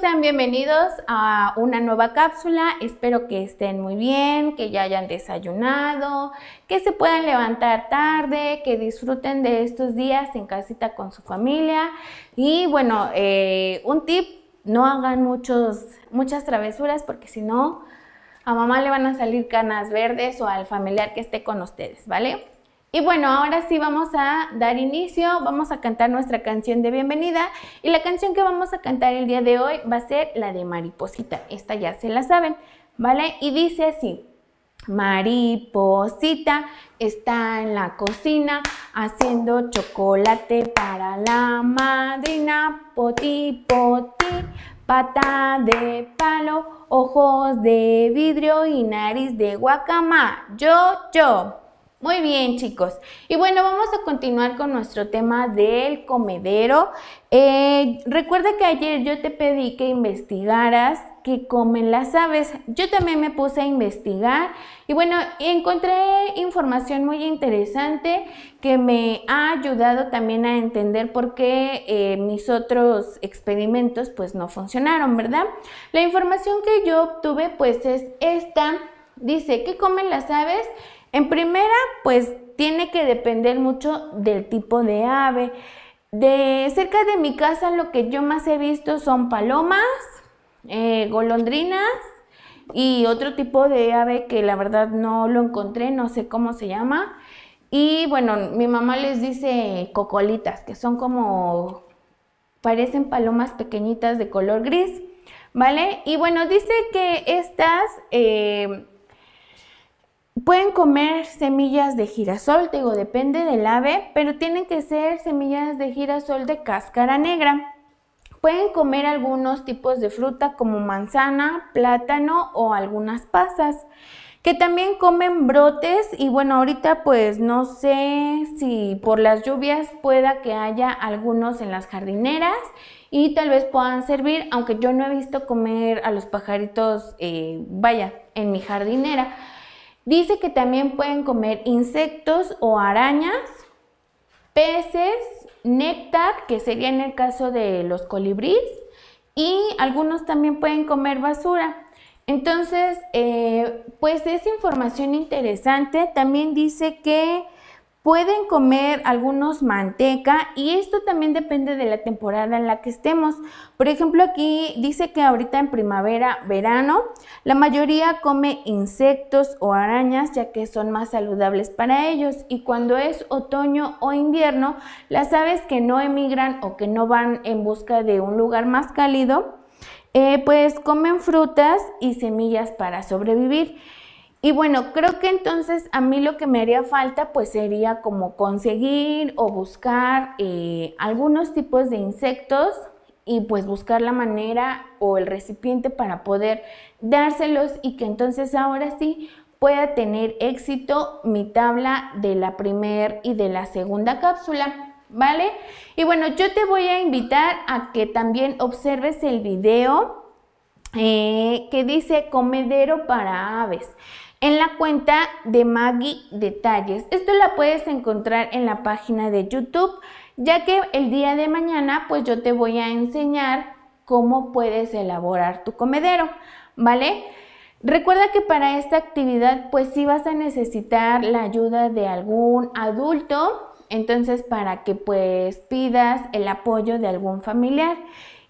sean bienvenidos a una nueva cápsula. Espero que estén muy bien, que ya hayan desayunado, que se puedan levantar tarde, que disfruten de estos días en casita con su familia. Y bueno, eh, un tip, no hagan muchos, muchas travesuras porque si no, a mamá le van a salir canas verdes o al familiar que esté con ustedes, ¿vale? Y bueno, ahora sí vamos a dar inicio, vamos a cantar nuestra canción de bienvenida y la canción que vamos a cantar el día de hoy va a ser la de Mariposita, esta ya se la saben, ¿vale? Y dice así, Mariposita está en la cocina haciendo chocolate para la madrina, poti poti, pata de palo, ojos de vidrio y nariz de guacama, yo yo. Muy bien, chicos. Y bueno, vamos a continuar con nuestro tema del comedero. Eh, recuerda que ayer yo te pedí que investigaras qué comen las aves. Yo también me puse a investigar y bueno, encontré información muy interesante que me ha ayudado también a entender por qué eh, mis otros experimentos pues no funcionaron, ¿verdad? La información que yo obtuve pues es esta. Dice, ¿qué comen las aves? En primera, pues tiene que depender mucho del tipo de ave. De cerca de mi casa lo que yo más he visto son palomas, eh, golondrinas y otro tipo de ave que la verdad no lo encontré, no sé cómo se llama. Y bueno, mi mamá les dice cocolitas, que son como, parecen palomas pequeñitas de color gris, ¿vale? Y bueno, dice que estas... Eh, Pueden comer semillas de girasol, digo, depende del ave, pero tienen que ser semillas de girasol de cáscara negra. Pueden comer algunos tipos de fruta como manzana, plátano o algunas pasas, que también comen brotes y bueno, ahorita pues no sé si por las lluvias pueda que haya algunos en las jardineras y tal vez puedan servir, aunque yo no he visto comer a los pajaritos, eh, vaya, en mi jardinera Dice que también pueden comer insectos o arañas, peces, néctar, que sería en el caso de los colibríes, y algunos también pueden comer basura. Entonces, eh, pues es información interesante. También dice que Pueden comer algunos manteca y esto también depende de la temporada en la que estemos. Por ejemplo, aquí dice que ahorita en primavera, verano, la mayoría come insectos o arañas ya que son más saludables para ellos y cuando es otoño o invierno, las aves que no emigran o que no van en busca de un lugar más cálido, eh, pues comen frutas y semillas para sobrevivir. Y bueno, creo que entonces a mí lo que me haría falta pues sería como conseguir o buscar eh, algunos tipos de insectos y pues buscar la manera o el recipiente para poder dárselos y que entonces ahora sí pueda tener éxito mi tabla de la primera y de la segunda cápsula. ¿Vale? Y bueno, yo te voy a invitar a que también observes el video eh, que dice comedero para aves en la cuenta de Maggie Detalles. Esto la puedes encontrar en la página de YouTube, ya que el día de mañana pues yo te voy a enseñar cómo puedes elaborar tu comedero, ¿vale? Recuerda que para esta actividad pues sí vas a necesitar la ayuda de algún adulto, entonces para que pues pidas el apoyo de algún familiar.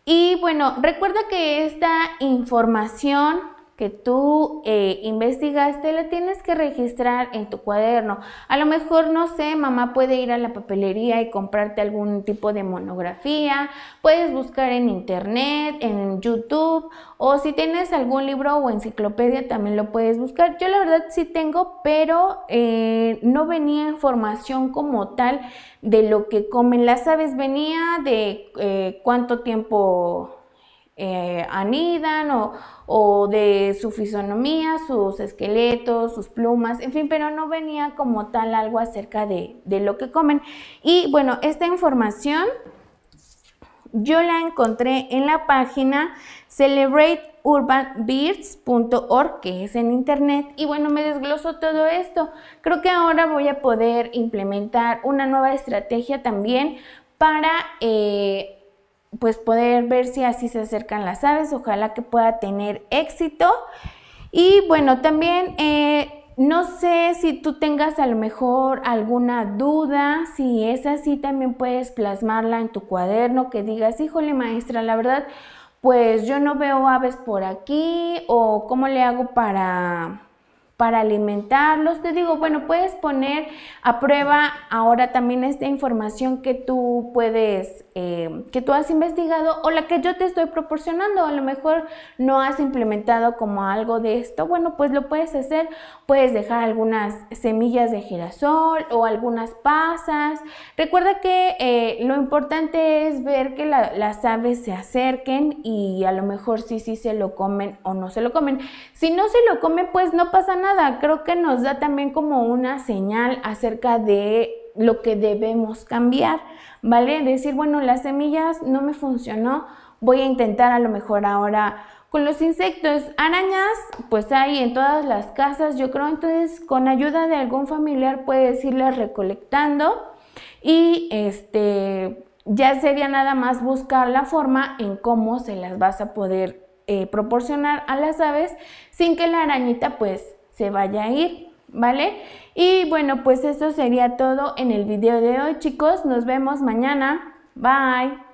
Y bueno, recuerda que esta información que tú eh, investigaste, la tienes que registrar en tu cuaderno. A lo mejor, no sé, mamá puede ir a la papelería y comprarte algún tipo de monografía, puedes buscar en internet, en YouTube, o si tienes algún libro o enciclopedia también lo puedes buscar. Yo la verdad sí tengo, pero eh, no venía información como tal de lo que comen las aves, venía de eh, cuánto tiempo eh, anidan o, de su fisonomía, sus esqueletos, sus plumas, en fin, pero no venía como tal algo acerca de, lo que comen. Y bueno, esta información yo la encontré en la página celebrateurbanbeards.org que es en internet. Y bueno, me desgloso todo esto. Creo que ahora voy a poder implementar una nueva estrategia también para... Eh, pues poder ver si así se acercan las aves, ojalá que pueda tener éxito. Y bueno, también eh, no sé si tú tengas a lo mejor alguna duda, si es así también puedes plasmarla en tu cuaderno, que digas, híjole maestra, la verdad, pues yo no veo aves por aquí o cómo le hago para para alimentarlos. Te digo, bueno, puedes poner a prueba ahora también esta información que tú puedes, eh, que tú has investigado o la que yo te estoy proporcionando. A lo mejor no has implementado como algo de esto. Bueno, pues lo puedes hacer. Puedes dejar algunas semillas de girasol o algunas pasas. Recuerda que eh, lo importante es ver que las aves se acerquen y a lo mejor sí, sí se lo comen o no se lo comen. Si no se lo comen, pues no pasa nada nada, creo que nos da también como una señal acerca de lo que debemos cambiar, ¿vale? Decir, bueno, las semillas no me funcionó, voy a intentar a lo mejor ahora con los insectos, arañas, pues hay en todas las casas, yo creo, entonces con ayuda de algún familiar puedes irlas recolectando y este ya sería nada más buscar la forma en cómo se las vas a poder eh, proporcionar a las aves sin que la arañita pues se vaya a ir, ¿vale? Y bueno, pues eso sería todo en el video de hoy, chicos. Nos vemos mañana. Bye.